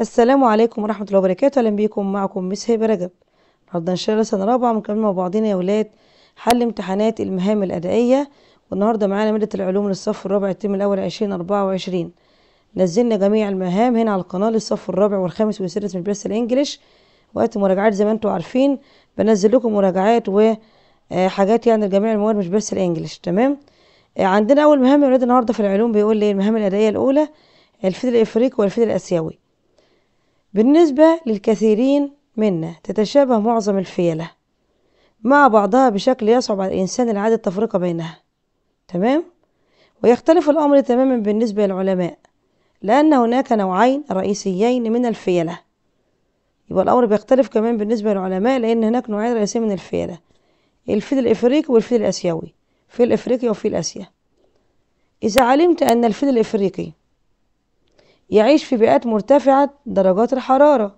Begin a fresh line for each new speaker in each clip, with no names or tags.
السلام عليكم ورحمة الله وبركاته أهلا بيكم معكم مس هبة رجب النهارده إن شاء الله سنة رابعة مكمل مع بعضينا يا ولاد حل امتحانات المهام الأدائية والنهارده معانا مادة العلوم للصف الرابع الترم الأول عشرين أربعة وعشرين نزلنا جميع المهام هنا على القناة للصف الرابع والخامس والسادس من بس الإنجليش وقت مراجعات زي ما انتوا عارفين بنزل لكم مراجعات وحاجات آه، يعني لجميع المواد مش بس الإنجليش تمام آه، عندنا أول مهام يا ولاد النهارده في العلوم بيقول لي المهام الأدائية الأولى الفيل الإفريقي والفيل الآسيوي بالنسبة للكثيرين منا تتشابه معظم الفيلة مع بعضها بشكل يصعب على الإنسان العادي التفرقة بينها تمام؟ ويختلف الأمر تماما بالنسبة للعلماء لأن هناك نوعين رئيسيين من الفيلة يبقى الأمر بيختلف كمان بالنسبة للعلماء لأن هناك نوعين رئيسيين من الفيلة الفيل الإفريقي والفيل الآسيوي فيل إفريقي وفيل آسيا إذا علمت أن الفيل الإفريقي يعيش في بيئات مرتفعة درجات الحرارة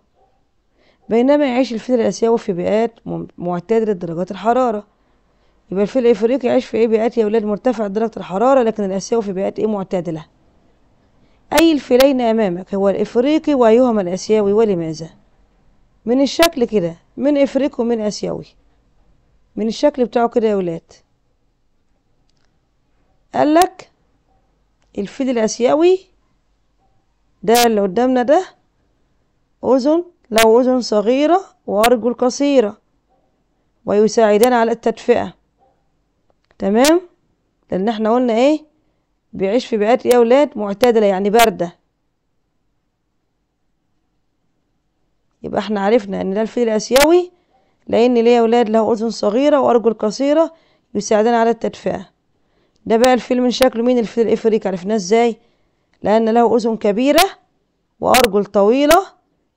بينما يعيش الفيل الآسيوي في بيئات معتدلة درجات الحرارة يبقى الفيل الإفريقي يعيش في إيه بيئات يا ولاد مرتفعة درجة الحرارة لكن الآسيوي في بيئات إيه معتدلة أي الفيلين أمامك هو الإفريقي وأيهما الآسيوي ولماذا من الشكل كده من إفريقي ومن آسيوي من الشكل بتاعه كده يا ولاد قالك الفيل الآسيوي ده اللي قدامنا ده أذن له أذن صغيرة وأرجل قصيرة ويساعدان على التدفئة تمام لأن احنا قلنا ايه بيعيش في بيئات يا أولاد معتدلة يعني باردة يبقى احنا عرفنا ان ده الفيل الآسيوي لأن ليه أولاد له أذن صغيرة وأرجل قصيرة يساعدان على التدفئة ده بقى الفيل من شكله مين الفيل الإفريقي عرفناه ازاي لأن له أذن كبيرة وأرجل طويلة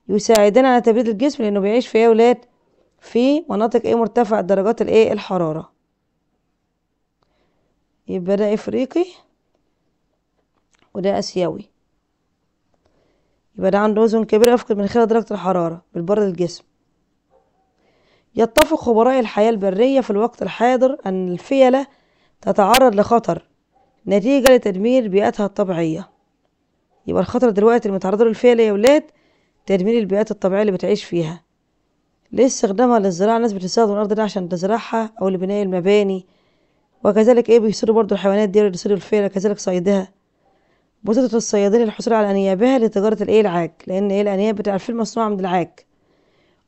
يساعدنا على تبريد الجسم لأنه بيعيش في أولاد ولاد في مناطق ايه مرتفعة درجات الايه الحرارة يبقى ده إفريقي وده آسيوي يبقى ده عنده أذن كبيرة يفقد من خلال درجة الحرارة بالبرد الجسم يتفق خبراء الحياة البرية في الوقت الحاضر أن الفيلة تتعرض لخطر نتيجة لتدمير بيئتها الطبيعية يبقى الخطر دلوقتي اللي متعرضة له الفيلة يا ولاد تدمير البيئات الطبيعية اللي بتعيش فيها ليه استخدامها للزراعة الناس بتستخدم الأرض دي عشان تزرعها أو لبناء المباني وكذلك ايه بيصيدوا برضو الحيوانات دي اللي الفيلة كذلك صيدها بوتة الصيادين للحصول على أنيابها لتجارة الايه العاج لأن ايه الأنياب بتاع الفيل مصنوعة من العاج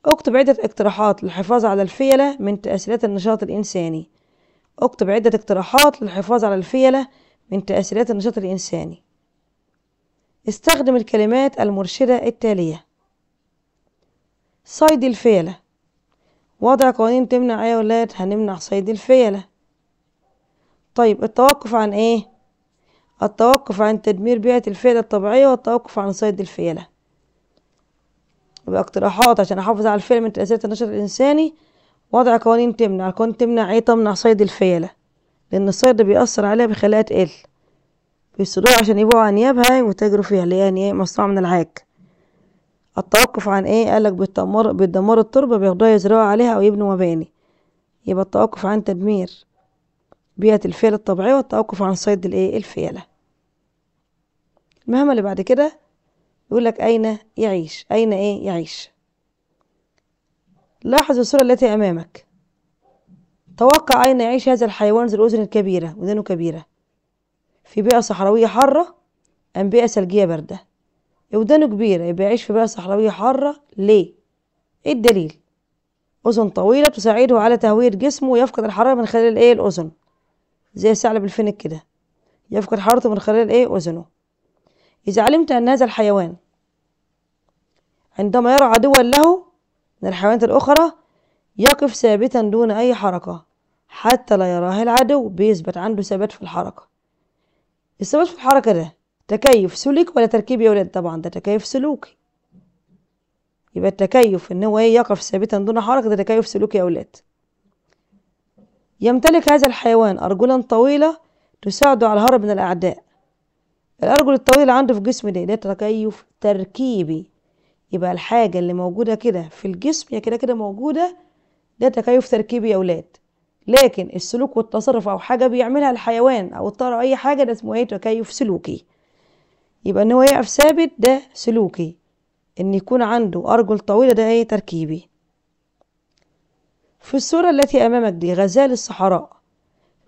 اكتب عدة اقتراحات للحفاظ على الفيلة من تأثيرات النشاط الإنساني اكتب عدة اقتراحات للحفاظ على الفيلة من تأثيرات النشاط الإنساني استخدم الكلمات المرشدة التالية صيد الفيلة وضع قوانين تمنع ايه ولاد هنمنع صيد الفيلة طيب التوقف عن ايه التوقف عن تدمير بيئة الفيلة الطبيعية والتوقف عن صيد الفيلة يبقى اقتراحات عشان احافظ على الفيلة من تأثيرات النشر الانساني وضع قوانين تمنع القوانين تمنع ايه تمنع صيد الفيلة لان الصيد بيأثر عليها بخلايا تقل بيصيدوها عشان يبيعوا انيابها وتجروا فيها اللي هي يعني إيه، مصنوعة من العاج التوقف عن إيه قالك بيتدمر بيتدمروا التربة بياخدوها يزرعوا عليها أو يبنوا مباني يبقى التوقف عن تدمير بيئة الفيلة الطبيعية والتوقف عن صيد الإيه الفيلة المهمة اللي بعد كده يقولك أين يعيش أين إيه يعيش لاحظ الصورة التي أمامك توقع أين يعيش هذا الحيوان ذو الأذن الكبيرة ودانه كبيرة في بيئة صحراوية حارة أم بيئة ثلجية باردة ودانه كبيرة يبقى يعيش في بيئة صحراوية حارة ليه؟ إيه الدليل؟ أذن طويلة تساعده على تهوية جسمه ويفقد الحرارة من خلال الإيه الأذن زي ثعلب الفينك كده يفقد حرارته من خلال إيه أذنه إذا علمت أن هذا الحيوان عندما يرى عدوا له من الحيوانات الأخرى يقف ثابتا دون أي حركة حتى لا يراه العدو بيثبت عنده ثبات في الحركة الثبات في الحركة ده تكيف سلوكي ولا تركيبي يا ولاد طبعا ده تكيف سلوكي يبقى التكيف ان هو إيه، يقف ثابتا دون حركة ده تكيف سلوكي يا ولاد يمتلك هذا الحيوان أرجلا طويلة تساعده على الهرب من الأعداء الأرجل الطويلة عنده في الجسم ده ده تكيف تركيبي يبقى الحاجة اللي موجودة كده في الجسم هي كده كده موجودة ده تكيف تركيبي يا ولاد لكن السلوك والتصرف او حاجه بيعملها الحيوان او الطائر او اي حاجه ده اسمه ايه تكيف سلوكي يبقى ان هو يقف ثابت ده سلوكي ان يكون عنده ارجل طويله ده ايه تركيبي في الصوره التي امامك دي غزال الصحراء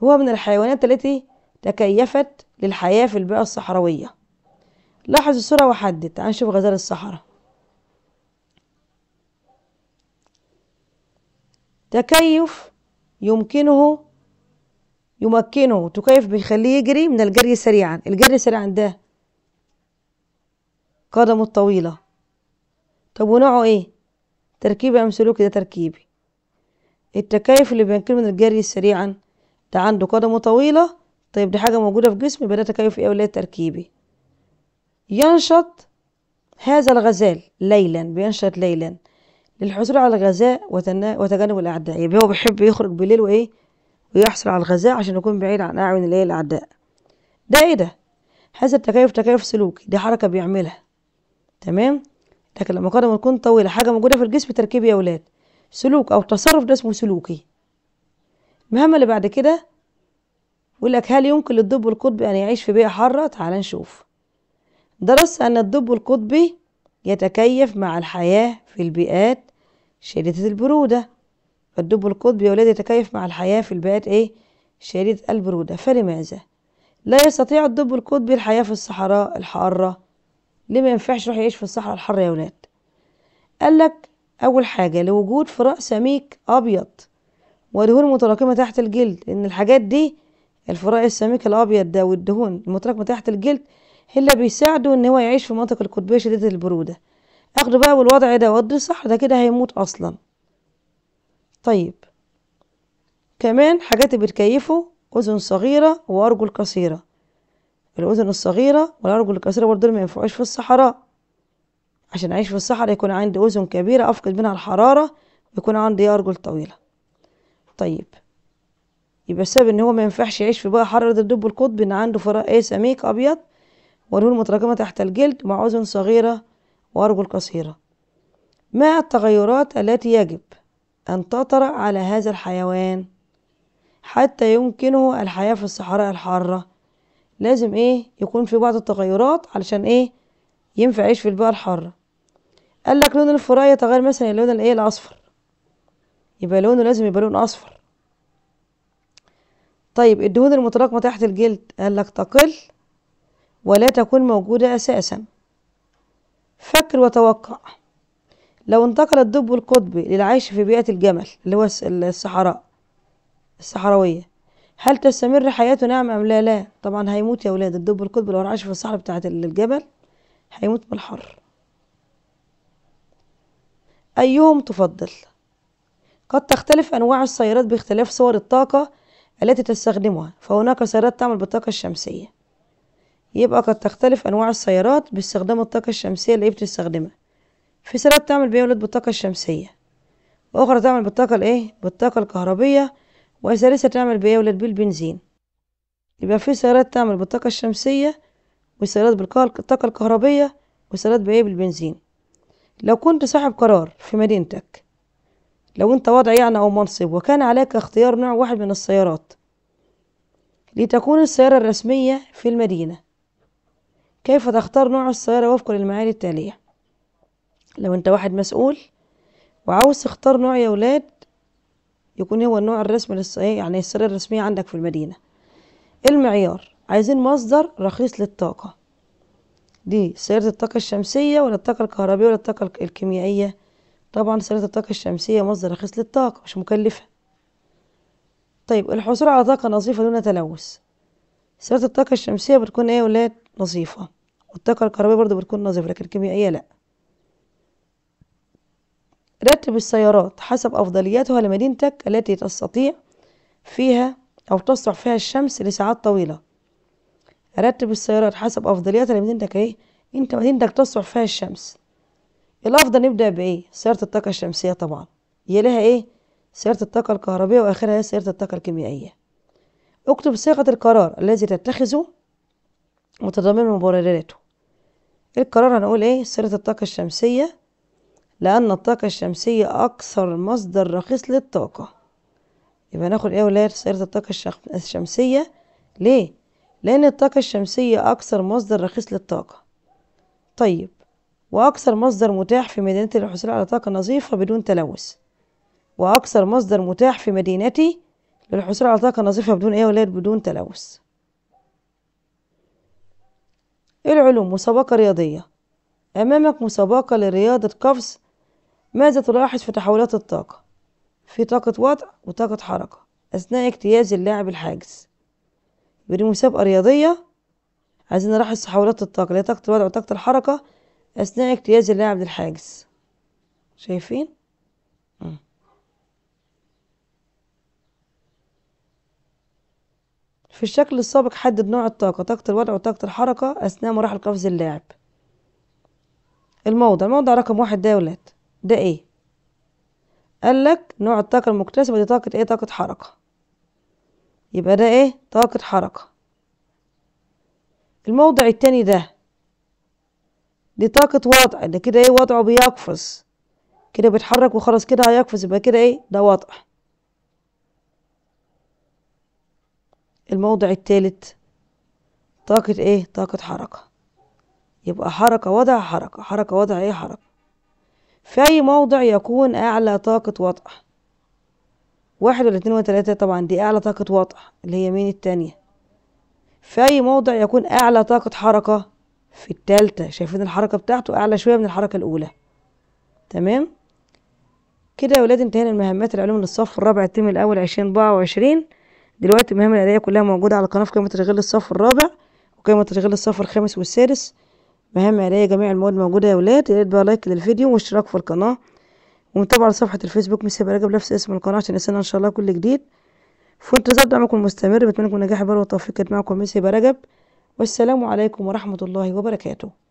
هو من الحيوانات التي تكيفت للحياه في البيئه الصحراويه لاحظ الصوره وحدد تعال نشوف غزال الصحراء تكيف يمكنه يمكنه تكيف بيخليه يجري من الجري سريعا الجري سريعا ده قدمه الطويلة طب ونوعه ايه تركيبي أم سلوكي ده تركيبي التكيف اللي بيمكنه من الجري سريعا ده عنده قدمه طويلة طيب دي حاجة موجودة في جسمي يبقى ده تكيف ايه ولا تركيبي ينشط هذا الغزال ليلا بينشط ليلا للحصول على الغذاء وتجنب الأعداء يبقى يعني هو بيحب يخرج بالليل وإيه ويحصل على الغذاء عشان يكون بعيد عن أعين الإيه الأعداء ده إيه ده هذا التكيف تكيف سلوكي دي حركة بيعملها تمام لكن لما قدم تكون طويلة حاجة موجودة في الجسم تركيبي يا اولاد سلوك أو تصرف ده اسمه سلوكي المهمة اللي بعد كده يقول لك هل يمكن للدب القطبي أن يعيش في بيئة حارة؟ تعال نشوف درس أن الدب القطبي يتكيف مع الحياة في البيئات شديدة البرودة فالدب القطبي يا ولاد يتكيف مع الحياة في البيئات إيه شديدة البرودة فلماذا لا يستطيع الدب القطبي الحياة في الصحراء الحارة ليه ما ينفعش يروح يعيش في الصحراء الحارة يا ولاد قال لك أول حاجة لوجود فراء سميك أبيض ودهون متراكمة تحت الجلد لأن الحاجات دي الفراء السميك الأبيض ده والدهون المتراكمة تحت الجلد هي اللي بيساعده إن هو يعيش في المنطقة القطبية شديدة البرودة اخده بقى بالوضع ده واديه صح ده كده هيموت اصلا طيب كمان حاجات بتكيفه اذن صغيره وارجل قصيره الاذن الصغيره والارجل القصيره برضو ما ينفعوش في الصحراء عشان اعيش في الصحراء يكون عندي اذن كبيره افقد منها الحراره ويكون عندي ارجل طويله طيب يبقى السبب ان هو ما ينفعش يعيش في بقى حراره الدب القطبي ان عنده فراء ايه سميك ابيض ونور متراكمه تحت الجلد مع اذن صغيره وأرجل قصيرة ما التغيرات التي يجب أن تطرأ على هذا الحيوان حتى يمكنه الحياة في الصحراء الحارة لازم إيه يكون في بعض التغيرات علشان إيه ينفع يعيش في البيئة الحارة قال لك لون الفراء يتغير مثلا اللون الإيه الأصفر يبقى لونه لازم يبقى لون أصفر طيب الدهون المتراكمة تحت الجلد قال لك تقل ولا تكون موجودة أساسا فكر وتوقع لو انتقل الدب القطبي للعيش في بيئة الجمل اللي هو الصحراء الصحراوية هل تستمر حياته نعم أم لا لا طبعا هيموت يا ولاد الدب القطبي لو عاش في الصحراء بتاعة الجبل هيموت بالحر أيهم تفضل قد تختلف أنواع السيارات باختلاف صور الطاقة التي تستخدمها فهناك سيارات تعمل بالطاقة الشمسية يبقى قد تختلف أنواع السيارات باستخدام الطاقة الشمسية اللي بتستخدمها في سيارات تعمل بيولد بالطاقة الشمسية وأخرى تعمل بالطاقة الإيه بالطاقة الكهربية وثالثة تعمل بيولد بالبنزين يبقى في سيارات تعمل بالطاقة الشمسية وسيارات بالطاقة الكهربية وسيارات بإيه بالبنزين لو كنت صاحب قرار في مدينتك لو أنت وضع يعني أو منصب وكان عليك اختيار نوع واحد من السيارات لتكون السيارة الرسمية في المدينة كيف تختار نوع السيارة وفقا للمعايير التالية لو انت واحد مسؤول وعاوز تختار نوع يا ولاد يكون هو النوع الرسمي للسيارة يعني السيارة الرسمية عندك في المدينة المعيار عايزين مصدر رخيص للطاقة دي سيارة الطاقة الشمسية ولا الطاقة الكهربية ولا الطاقة الكيميائية طبعا سيارة الطاقة الشمسية مصدر رخيص للطاقة مش مكلفة طيب الحصول على طاقة نظيفة دون تلوث سيارة الطاقة الشمسية بتكون ايه يا ولاد نظيفة والطاقة الكهربائية برضو بتكون نظيفة لكن الكيميائية لأ رتب السيارات حسب أفضليتها لمدينتك التي تستطيع فيها أو تصلح فيها الشمس لساعات طويلة رتب السيارات حسب أفضليتها لمدينتك إيه أنت مدينتك تصلح فيها الشمس الأفضل نبدأ بإيه سيارة الطاقة الشمسية طبعا لها إيه سيارة الطاقة الكهربية وآخرها سيارة الطاقة الكيميائية اكتب صيغة القرار الذي تتخذه متضمن مبرراته القرار هنقول ايه سيرة الطاقة الشمسية لأن الطاقة الشمسية أكثر مصدر رخيص للطاقة يبقى ناخد ايه ولاية سيرة الطاقة الشمسية ليه؟ لأن الطاقة الشمسية أكثر مصدر رخيص للطاقة طيب وأكثر مصدر متاح في مدينتي للحصول على طاقة نظيفة بدون تلوث وأكثر مصدر متاح في مدينتي للحصول على طاقة نظيفة بدون ايه ولاية بدون تلوث العلوم مسابقة رياضية أمامك مسابقة لرياضة قفز ماذا تلاحظ في تحولات الطاقة في طاقة وضع وطاقة حركة أثناء اجتياز اللاعب الحاجز دي مسابقة رياضية عايزين نلاحظ تحولات الطاقة اللي هي طاقة الوضع وطاقة الحركة أثناء اجتياز اللاعب للحاجز شايفين؟ في الشكل السابق حدد نوع الطاقة طاقة الوضع وطاقة الحركة أثناء مراحل قفز اللاعب الموضع الموضع رقم واحد ده يا ولاد ده ايه قالك نوع الطاقة المكتسبة دي طاقة ايه طاقة حركة يبقى ده ايه طاقة حركة الموضع التاني ده دي طاقة وضع ده كده ايه وضعه بيقفز كده بيتحرك وخلاص كده هيقفز يبقى كده ايه ده وضع الموضع الثالث طاقة ايه طاقة حركة يبقى حركة وضع حركة حركة وضع ايه حركة في اي موضع يكون اعلى طاقة وضع واحد ولا اتنين وتلاتة طبعا دي اعلى طاقة وضع اللي هي مين التانية في اي موضع يكون اعلى طاقة حركة في التالتة شايفين الحركة بتاعته اعلى شوية من الحركة الاولى تمام كده يا ولاد انتهينا من مهمات العلوم للصف الرابع الترم الاول عشرين اربعة وعشرين دلوقتي المهام الاداريه كلها موجوده على قناه في قائمه تشغيل الصف الرابع وقائمه تشغيل الصف الخامس والسادس مهام اداريه جميع المواد موجودة يا ولاد يا ريت بقى لايك للفيديو واشتراك في القناة ومتابعة لصفحة الفيسبوك مسا رجب نفس اسم القناة عشان يصلنا ان شاء الله كل جديد في انتظار دعمكم المستمر بتمنى لكم نجاح بر وتوفيق معكم معكم مسا رجب والسلام عليكم ورحمة الله وبركاته